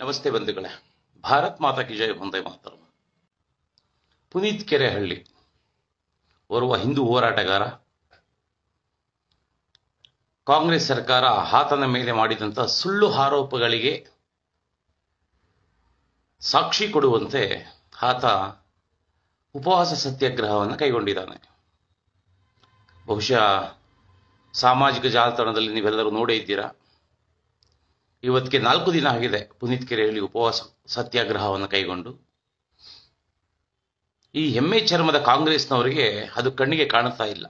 ನಮಸ್ತೆ ಬಂಧುಗಳೇ ಭಾರತ್ ಮಾತಾ ಕಿ ಜಯ ಬಂದೆ ಮಾತರು ಪುನೀತ್ ಕೆರೆಹಳ್ಳಿ ಓರ್ವ ಹಿಂದೂ ಹೋರಾಟಗಾರ ಕಾಂಗ್ರೆಸ್ ಸರ್ಕಾರ ಆತನ ಮೇಲೆ ಮಾಡಿದಂಥ ಸುಳ್ಳು ಆರೋಪಗಳಿಗೆ ಸಾಕ್ಷಿ ಕೊಡುವಂತೆ ಆತ ಉಪವಾಸ ಸತ್ಯಾಗ್ರಹವನ್ನು ಕೈಗೊಂಡಿದ್ದಾನೆ ಬಹುಶಃ ಸಾಮಾಜಿಕ ಜಾಲತಾಣದಲ್ಲಿ ನೀವೆಲ್ಲರೂ ನೋಡೇ ಇದ್ದೀರಾ ಇವತ್ತಿಗೆ ನಾಲ್ಕು ದಿನ ಆಗಿದೆ ಪುನೀತ್ ಕೆರೆಯಲ್ಲಿ ಉಪವಾಸ ಸತ್ಯಾಗ್ರಹವನ್ನು ಕೈಗೊಂಡು ಈ ಹೆಮ್ಮೆ ಚರ್ಮದ ಕಾಂಗ್ರೆಸ್ನವರಿಗೆ ಅದು ಕಣ್ಣಿಗೆ ಕಾಣುತ್ತಾ ಇಲ್ಲ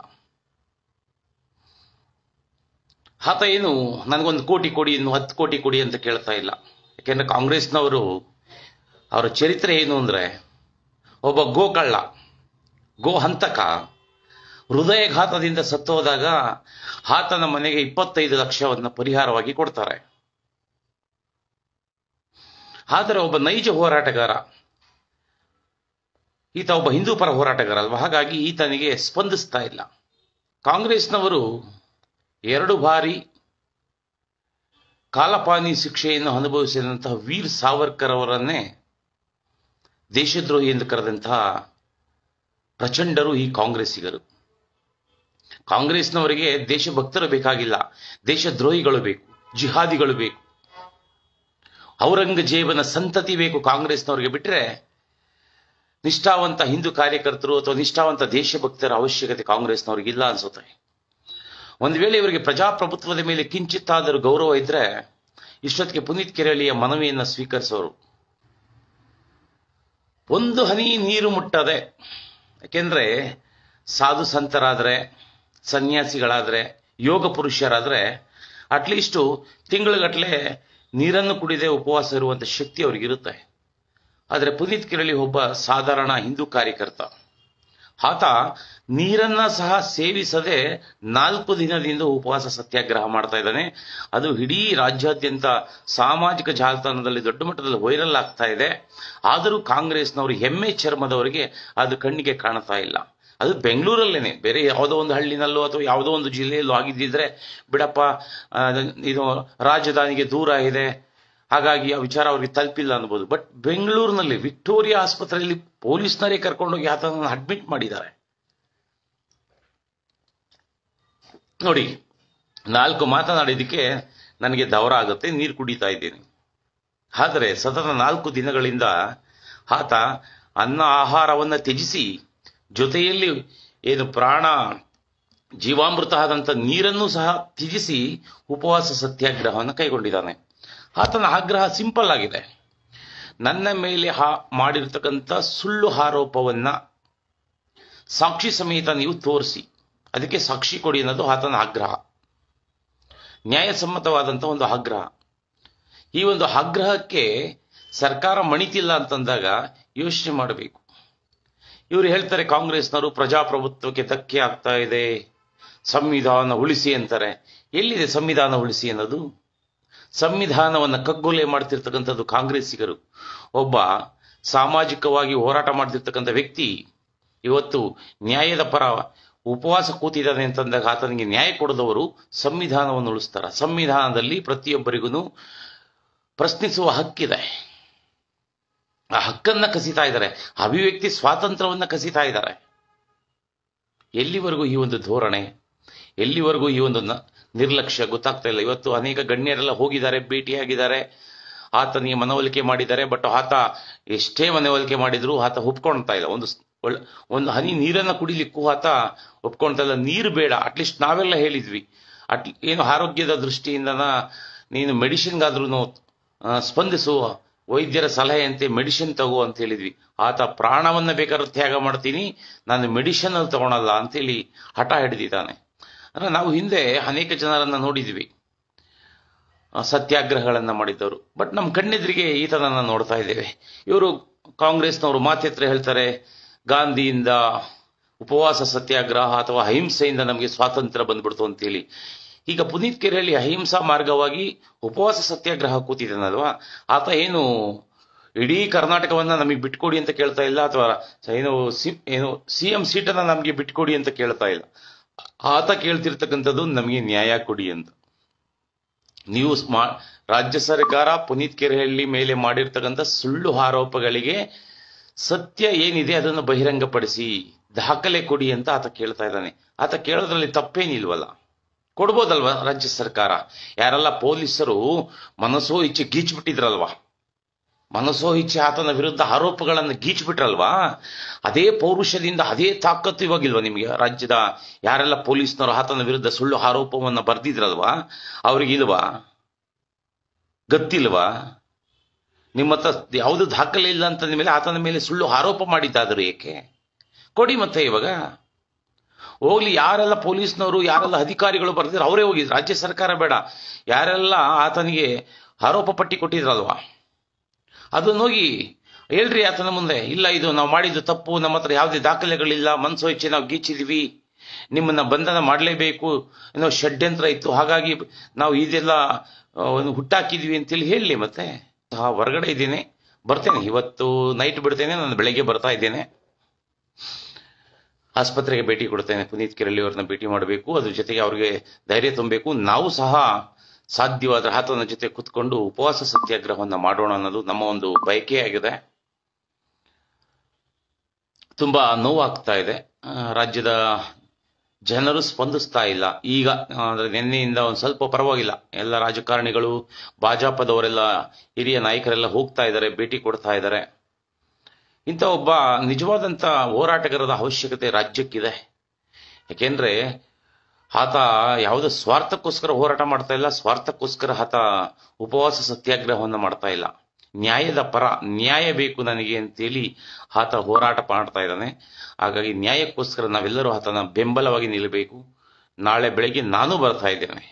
ಆತ ಏನು ನನಗೊಂದು ಕೋಟಿ ಕೊಡಿ ಇನ್ನು ಹತ್ತು ಕೋಟಿ ಕೊಡಿ ಅಂತ ಕೇಳ್ತಾ ಇಲ್ಲ ಯಾಕೆಂದ್ರೆ ಕಾಂಗ್ರೆಸ್ನವರು ಅವರ ಚರಿತ್ರೆ ಏನು ಅಂದರೆ ಒಬ್ಬ ಗೋ ಕಳ್ಳ ಗೋ ಹಂತಕ ಹೃದಯಘಾತದಿಂದ ಹೋದಾಗ ಆತನ ಮನೆಗೆ ಇಪ್ಪತ್ತೈದು ಲಕ್ಷವನ್ನು ಪರಿಹಾರವಾಗಿ ಕೊಡ್ತಾರೆ ಆದರೆ ಒಬ್ಬ ನೈಜ ಹೋರಾಟಗಾರ ಈತ ಒಬ್ಬ ಹಿಂದೂ ಪರ ಹೋರಾಟಗಾರ ಅಲ್ವಾ ಹಾಗಾಗಿ ಈತನಿಗೆ ಸ್ಪಂದಿಸ್ತಾ ಇಲ್ಲ ಕಾಂಗ್ರೆಸ್ನವರು ಎರಡು ಬಾರಿ ಕಾಲಪಾನಿ ಶಿಕ್ಷೆಯನ್ನು ಅನುಭವಿಸಿದಂತಹ ವೀರ್ ಸಾವರ್ಕರ್ ಅವರನ್ನೇ ದೇಶದ್ರೋಹಿ ಎಂದು ಕರೆದಂತಹ ಪ್ರಚಂಡರು ಈ ಕಾಂಗ್ರೆಸ್ಸಿಗರು ಕಾಂಗ್ರೆಸ್ನವರಿಗೆ ದೇಶಭಕ್ತರು ಬೇಕಾಗಿಲ್ಲ ದೇಶದ್ರೋಹಿಗಳು ಬೇಕು ಜಿಹಾದಿಗಳು ಬೇಕು ಔರಂಗಜೇಬನ ಸಂತತಿ ಬೇಕು ಕಾಂಗ್ರೆಸ್ನವ್ರಿಗೆ ಬಿಟ್ಟರೆ ನಿಷ್ಠಾವಂತ ಹಿಂದೂ ಕಾರ್ಯಕರ್ತರು ಅಥವಾ ನಿಷ್ಠಾವಂತ ದೇಶಭಕ್ತರ ಅವಶ್ಯಕತೆ ಕಾಂಗ್ರೆಸ್ನವ್ರಿಗೆ ಇಲ್ಲ ಅನ್ಸುತ್ತೆ ಒಂದು ವೇಳೆ ಇವರಿಗೆ ಪ್ರಜಾಪ್ರಭುತ್ವದ ಮೇಲೆ ಕಿಂಚಿತ್ತಾದರೂ ಗೌರವ ಇದ್ರೆ ಇಷ್ಟೊತ್ತಿಗೆ ಪುನೀತ್ ಕೆರಳಿಯ ಮನವಿಯನ್ನು ಸ್ವೀಕರಿಸೋರು ಒಂದು ಹನಿ ನೀರು ಮುಟ್ಟದೆ ಯಾಕೆಂದ್ರೆ ಸಾಧು ಸಂತರಾದ್ರೆ ಸನ್ಯಾಸಿಗಳಾದ್ರೆ ಯೋಗ ಪುರುಷರಾದ್ರೆ ಅಟ್ಲೀಸ್ಟು ತಿಂಗಳಗಟ್ಲೆ ನೀರನ್ನು ಕುಡಿದೆ ಉಪವಾಸ ಇರುವಂತ ಶಕ್ತಿ ಅವರಿಗಿರುತ್ತೆ ಆದರೆ ಪುನೀತ್ ಕಿರಳಿ ಒಬ್ಬ ಸಾಧಾರಣ ಹಿಂದೂ ಕಾರ್ಯಕರ್ತ ಆತ ನೀರನ್ನ ಸಹ ಸೇವಿಸದೆ ನಾಲ್ಕು ದಿನದಿಂದ ಉಪವಾಸ ಸತ್ಯಾಗ್ರಹ ಮಾಡ್ತಾ ಇದ್ದಾನೆ ಅದು ಇಡೀ ರಾಜ್ಯಾದ್ಯಂತ ಸಾಮಾಜಿಕ ಜಾಲತಾಣದಲ್ಲಿ ದೊಡ್ಡ ಮಟ್ಟದಲ್ಲಿ ವೈರಲ್ ಆಗ್ತಾ ಇದೆ ಆದರೂ ಕಾಂಗ್ರೆಸ್ನವರು ಹೆಮ್ಮೆ ಚರ್ಮದವರಿಗೆ ಅದು ಕಣ್ಣಿಗೆ ಕಾಣ್ತಾ ಇಲ್ಲ ಅದು ಬೆಂಗಳೂರಲ್ಲೇನೆ ಬೇರೆ ಯಾವುದೋ ಒಂದು ಹಳ್ಳಿನಲ್ಲೋ ಅಥವಾ ಯಾವುದೋ ಒಂದು ಜಿಲ್ಲೆಯಲ್ಲೋ ಆಗಿದ್ದಿದ್ರೆ ಬಿಡಪ್ಪ ಇದು ರಾಜಧಾನಿಗೆ ದೂರ ಇದೆ ಹಾಗಾಗಿ ಆ ವಿಚಾರ ಅವ್ರಿಗೆ ತಲುಪಿಲ್ಲ ಅನ್ಬೋದು ಬಟ್ ಬೆಂಗಳೂರಿನಲ್ಲಿ ವಿಕ್ಟೋರಿಯಾ ಆಸ್ಪತ್ರೆಯಲ್ಲಿ ಪೊಲೀಸ್ನರೇ ಕರ್ಕೊಂಡೋಗಿ ಆತನನ್ನು ಅಡ್ಮಿಟ್ ಮಾಡಿದ್ದಾರೆ ನೋಡಿ ನಾಲ್ಕು ಮಾತನಾಡಿದಕ್ಕೆ ನನಗೆ ದವರ ಆಗುತ್ತೆ ನೀರು ಕುಡಿತಾ ಇದ್ದೀನಿ ಆದರೆ ಸತತ ನಾಲ್ಕು ದಿನಗಳಿಂದ ಆತ ಅನ್ನ ಆಹಾರವನ್ನು ತ್ಯಜಿಸಿ ಜೊತೆಯಲ್ಲಿ ಏನು ಪ್ರಾಣ ಜೀವಾಮೃತ ಆದಂಥ ನೀರನ್ನು ಸಹ ತ್ಯಜಿಸಿ ಉಪವಾಸ ಸತ್ಯಾಗ್ರಹವನ್ನು ಕೈಗೊಂಡಿದ್ದಾನೆ ಆತನ ಆಗ್ರಹ ಸಿಂಪಲ್ ಆಗಿದೆ ನನ್ನ ಮೇಲೆ ಹಾ ಮಾಡಿರ್ತಕ್ಕಂಥ ಸುಳ್ಳು ಆರೋಪವನ್ನ ಸಾಕ್ಷಿ ಸಮೇತ ನೀವು ತೋರಿಸಿ ಅದಕ್ಕೆ ಸಾಕ್ಷಿ ಕೊಡಿ ಅನ್ನೋದು ಆತನ ಆಗ್ರಹ ನ್ಯಾಯಸಮ್ಮತವಾದಂಥ ಒಂದು ಆಗ್ರಹ ಈ ಒಂದು ಆಗ್ರಹಕ್ಕೆ ಸರ್ಕಾರ ಮಣಿತಿಲ್ಲ ಅಂತಂದಾಗ ಯೋಚನೆ ಮಾಡಬೇಕು ಇವರು ಹೇಳ್ತಾರೆ ಕಾಂಗ್ರೆಸ್ನವರು ಪ್ರಜಾಪ್ರಭುತ್ವಕ್ಕೆ ಧಕ್ಕೆ ಆಗ್ತಾ ಇದೆ ಸಂವಿಧಾನ ಉಳಿಸಿ ಅಂತಾರೆ ಎಲ್ಲಿದೆ ಸಂವಿಧಾನ ಉಳಿಸಿ ಅನ್ನೋದು ಸಂವಿಧಾನವನ್ನು ಕಗ್ಗೊಲೆ ಮಾಡ್ತಿರ್ತಕ್ಕಂಥದ್ದು ಕಾಂಗ್ರೆಸ್ಸಿಗರು ಒಬ್ಬ ಸಾಮಾಜಿಕವಾಗಿ ಹೋರಾಟ ಮಾಡ್ತಿರ್ತಕ್ಕಂಥ ವ್ಯಕ್ತಿ ಇವತ್ತು ನ್ಯಾಯದ ಪರ ಉಪವಾಸ ಕೂತಿದ್ದಾನೆ ಅಂತಂದಾಗ ಆತನಿಗೆ ನ್ಯಾಯ ಕೊಡದವರು ಸಂವಿಧಾನವನ್ನು ಉಳಿಸ್ತಾರೆ ಸಂವಿಧಾನದಲ್ಲಿ ಪ್ರತಿಯೊಬ್ಬರಿಗೂ ಪ್ರಶ್ನಿಸುವ ಹಕ್ಕಿದೆ ಆ ಹಕ್ಕನ್ನ ಕಸಿತಾ ಇದ್ದಾರೆ ಅಭಿವ್ಯಕ್ತಿ ಸ್ವಾತಂತ್ರ್ಯವನ್ನ ಕಸಿತಾ ಇದ್ದಾರೆ ಎಲ್ಲಿವರೆಗೂ ಈ ಒಂದು ಧೋರಣೆ ಎಲ್ಲಿವರೆಗೂ ಈ ಒಂದು ನಿರ್ಲಕ್ಷ್ಯ ಗೊತ್ತಾಗ್ತಾ ಇಲ್ಲ ಇವತ್ತು ಅನೇಕ ಗಣ್ಯರೆಲ್ಲ ಹೋಗಿದ್ದಾರೆ ಭೇಟಿಯಾಗಿದ್ದಾರೆ ಆತನಿಗೆ ಮನವೊಲಿಕೆ ಮಾಡಿದ್ದಾರೆ ಬಟ್ ಆತ ಎಷ್ಟೇ ಮನವೊಲಿಕೆ ಮಾಡಿದ್ರು ಆತ ಒಪ್ಕೊಳ್ತಾ ಇಲ್ಲ ಒಂದು ಒಂದು ಹನಿ ನೀರನ್ನ ಕುಡಿಲಿಕ್ಕೂ ಆತ ಒಪ್ಕೊಳ್ತಾ ಇಲ್ಲ ನೀರು ಬೇಡ ಅಟ್ಲೀಸ್ಟ್ ನಾವೆಲ್ಲ ಹೇಳಿದ್ವಿ ಅಟ್ ಏನು ಆರೋಗ್ಯದ ದೃಷ್ಟಿಯಿಂದನ ನೀನು ಮೆಡಿಸಿನ್ಗಾದ್ರೂ ಸ್ಪಂದಿಸುವ ವೈದ್ಯರ ಸಲಹೆಯಂತೆ ಮೆಡಿಸಿನ್ ತಗೋ ಅಂತ ಹೇಳಿದ್ವಿ ಆತ ಪ್ರಾಣವನ್ನ ಬೇಕಾದ್ರೂ ತ್ಯಾಗ ಮಾಡ್ತೀನಿ ನಾನು ಮೆಡಿಸಿನ್ ಅಲ್ಲಿ ತಗೊಳಲ್ಲ ಅಂತೇಳಿ ಹಠ ಹಿಡಿದಿದ್ದಾನೆ ಅಂದ್ರೆ ನಾವು ಹಿಂದೆ ಅನೇಕ ಜನರನ್ನ ನೋಡಿದ್ವಿ ಸತ್ಯಾಗ್ರಹಗಳನ್ನ ಮಾಡಿದ್ದವರು ಬಟ್ ನಮ್ಮ ಕಣ್ಣೆದ್ರಿಗೆ ಈತನನ್ನ ನೋಡ್ತಾ ಇದ್ದೇವೆ ಇವರು ಕಾಂಗ್ರೆಸ್ನವರು ಮಾತೆತ್ರ ಹೇಳ್ತಾರೆ ಗಾಂಧಿಯಿಂದ ಉಪವಾಸ ಸತ್ಯಾಗ್ರಹ ಅಥವಾ ಅಹಿಂಸೆಯಿಂದ ನಮಗೆ ಸ್ವಾತಂತ್ರ್ಯ ಬಂದ್ಬಿಡ್ತು ಅಂತೇಳಿ ಈಗ ಪುನೀತ್ ಕೆರೆಯಲ್ಲಿ ಅಹಿಂಸಾ ಮಾರ್ಗವಾಗಿ ಉಪವಾಸ ಸತ್ಯಾಗ್ರಹ ಕೂತಿದ್ದಾನಲ್ವಾ ಆತ ಏನು ಇಡೀ ಕರ್ನಾಟಕವನ್ನ ನಮಗೆ ಬಿಟ್ಕೊಡಿ ಅಂತ ಕೇಳ್ತಾ ಇಲ್ಲ ಅಥವಾ ಏನು ಸಿ ಏನು ಸಿ ಎಂ ಸೀಟನ್ನ ನಮಗೆ ಬಿಟ್ಕೊಡಿ ಅಂತ ಕೇಳ್ತಾ ಇಲ್ಲ ಆತ ಕೇಳ್ತಿರ್ತಕ್ಕಂಥದ್ದು ನಮಗೆ ನ್ಯಾಯ ಕೊಡಿ ಅಂತ ನೀವು ರಾಜ್ಯ ಸರ್ಕಾರ ಪುನೀತ್ ಕೆರೆಹಳ್ಳಿ ಮೇಲೆ ಮಾಡಿರ್ತಕ್ಕಂಥ ಸುಳ್ಳು ಆರೋಪಗಳಿಗೆ ಸತ್ಯ ಏನಿದೆ ಅದನ್ನು ಬಹಿರಂಗಪಡಿಸಿ ದಾಖಲೆ ಕೊಡಿ ಅಂತ ಆತ ಕೇಳ್ತಾ ಇದ್ದಾನೆ ಆತ ಕೇಳೋದ್ರಲ್ಲಿ ತಪ್ಪೇನಿಲ್ವಲ್ಲ ಕೊಡ್ಬೋದಲ್ವ ರಾಜ್ಯ ಸರ್ಕಾರ ಯಾರೆಲ್ಲ ಪೊಲೀಸರು ಮನಸ್ಸೋ ಇಚ್ಛೆ ಗೀಚ್ಬಿಟ್ಟಿದ್ರಲ್ವಾ ಮನಸ್ಸೋ ಇಚ್ಛೆ ಆತನ ವಿರುದ್ಧ ಆರೋಪಗಳನ್ನು ಗೀಚ್ಬಿಟ್ರಲ್ವಾ ಅದೇ ಪೌರುಷದಿಂದ ಅದೇ ತಾಕತ್ತು ಇವಾಗಿಲ್ವ ನಿಮಗೆ ರಾಜ್ಯದ ಯಾರೆಲ್ಲ ಪೊಲೀಸ್ನವರು ಆತನ ವಿರುದ್ಧ ಸುಳ್ಳು ಆರೋಪವನ್ನು ಬರ್ದಿದ್ರಲ್ವಾ ಅವ್ರಿಗಿಲ್ವಾ ಗೊತ್ತಿಲ್ವಾ ನಿಮ್ಮ ಹತ್ರ ಯಾವುದು ದಾಖಲೆ ಇಲ್ಲ ಅಂತ ಮೇಲೆ ಆತನ ಮೇಲೆ ಸುಳ್ಳು ಆರೋಪ ಮಾಡಿದ್ದಾದರೂ ಏಕೆ ಕೊಡಿ ಮತ್ತೆ ಇವಾಗ ಹೋಗ್ಲಿ ಯಾರೆಲ್ಲ ಪೊಲೀಸ್ನವರು ಯಾರೆಲ್ಲ ಅಧಿಕಾರಿಗಳು ಬರ್ತಿದ್ರು ಅವರೇ ಹೋಗಿದ್ರು ರಾಜ್ಯ ಸರ್ಕಾರ ಬೇಡ ಯಾರೆಲ್ಲ ಆತನಿಗೆ ಆರೋಪ ಪಟ್ಟಿ ಕೊಟ್ಟಿದ್ರಲ್ವಾ ಅದನ್ನ ಹೋಗಿ ಹೇಳ್ರಿ ಆತನ ಮುಂದೆ ಇಲ್ಲ ಇದು ನಾವು ಮಾಡಿದ್ದು ತಪ್ಪು ನಮ್ಮ ಹತ್ರ ಯಾವುದೇ ದಾಖಲೆಗಳಿಲ್ಲ ಮನಸ್ಸು ಹೆಚ್ಚಿ ನಾವು ಗೀಚಿದ್ವಿ ನಿಮ್ಮನ್ನ ಬಂಧನ ಮಾಡಲೇಬೇಕು ಅನ್ನೋ ಷಡ್ಯಂತ್ರ ಇತ್ತು ಹಾಗಾಗಿ ನಾವು ಇದೆಲ್ಲ ಒಂದು ಹುಟ್ಟಾಕಿದ್ವಿ ಅಂತೇಳಿ ಹೇಳಿ ಮತ್ತೆ ಹೊರಗಡೆ ಇದ್ದೀನಿ ಬರ್ತೇನೆ ಇವತ್ತು ನೈಟ್ ಬಿಡ್ತೇನೆ ನಾನು ಬೆಳಗ್ಗೆ ಬರ್ತಾ ಇದ್ದೇನೆ ಆಸ್ಪತ್ರೆಗೆ ಭೇಟಿ ಕೊಡ್ತೇನೆ ಪುನೀತ್ ಕಿರಳ್ಳಿ ಅವ್ರನ್ನ ಭೇಟಿ ಮಾಡಬೇಕು ಅದ್ರ ಜೊತೆಗೆ ಅವ್ರಿಗೆ ಧೈರ್ಯ ತುಂಬಬೇಕು ನಾವು ಸಹ ಸಾಧ್ಯವಾದ ಆತನ ಜೊತೆ ಕುತ್ಕೊಂಡು ಉಪವಾಸ ಸತ್ಯಾಗ್ರಹವನ್ನ ಮಾಡೋಣ ಅನ್ನೋದು ನಮ್ಮ ಒಂದು ಬಯಕೆಯಾಗಿದೆ ತುಂಬಾ ನೋವಾಗ್ತಾ ಇದೆ ರಾಜ್ಯದ ಜನರು ಸ್ಪಂದಿಸ್ತಾ ಇಲ್ಲ ಈಗ ನಿನ್ನೆಯಿಂದ ಒಂದು ಸ್ವಲ್ಪ ಪರವಾಗಿಲ್ಲ ಎಲ್ಲ ರಾಜಕಾರಣಿಗಳು ಭಾಜಪದವರೆಲ್ಲ ಹಿರಿಯ ನಾಯಕರೆಲ್ಲ ಹೋಗ್ತಾ ಇದ್ದಾರೆ ಭೇಟಿ ಕೊಡ್ತಾ ಇದ್ದಾರೆ ಇಂಥ ಒಬ್ಬ ನಿಜವಾದಂಥ ಹೋರಾಟಗಾರದ ಅವಶ್ಯಕತೆ ರಾಜ್ಯಕ್ಕಿದೆ ಯಾಕೆಂದ್ರೆ ಆತ ಯಾವುದೇ ಸ್ವಾರ್ಥಕ್ಕೋಸ್ಕರ ಹೋರಾಟ ಮಾಡ್ತಾ ಇಲ್ಲ ಸ್ವಾರ್ಥಕ್ಕೋಸ್ಕರ ಆತ ಉಪವಾಸ ಸತ್ಯಾಗ್ರಹವನ್ನು ಮಾಡ್ತಾ ಇಲ್ಲ ನ್ಯಾಯದ ಪರ ನ್ಯಾಯ ಬೇಕು ನನಗೆ ಅಂತೇಳಿ ಆತ ಹೋರಾಟ ಮಾಡ್ತಾ ಇದ್ದಾನೆ ಹಾಗಾಗಿ ನ್ಯಾಯಕ್ಕೋಸ್ಕರ ನಾವೆಲ್ಲರೂ ಆತನ ಬೆಂಬಲವಾಗಿ ನಿಲ್ಲಬೇಕು ನಾಳೆ ಬೆಳಗ್ಗೆ ನಾನು ಬರ್ತಾ ಇದ್ದೇನೆ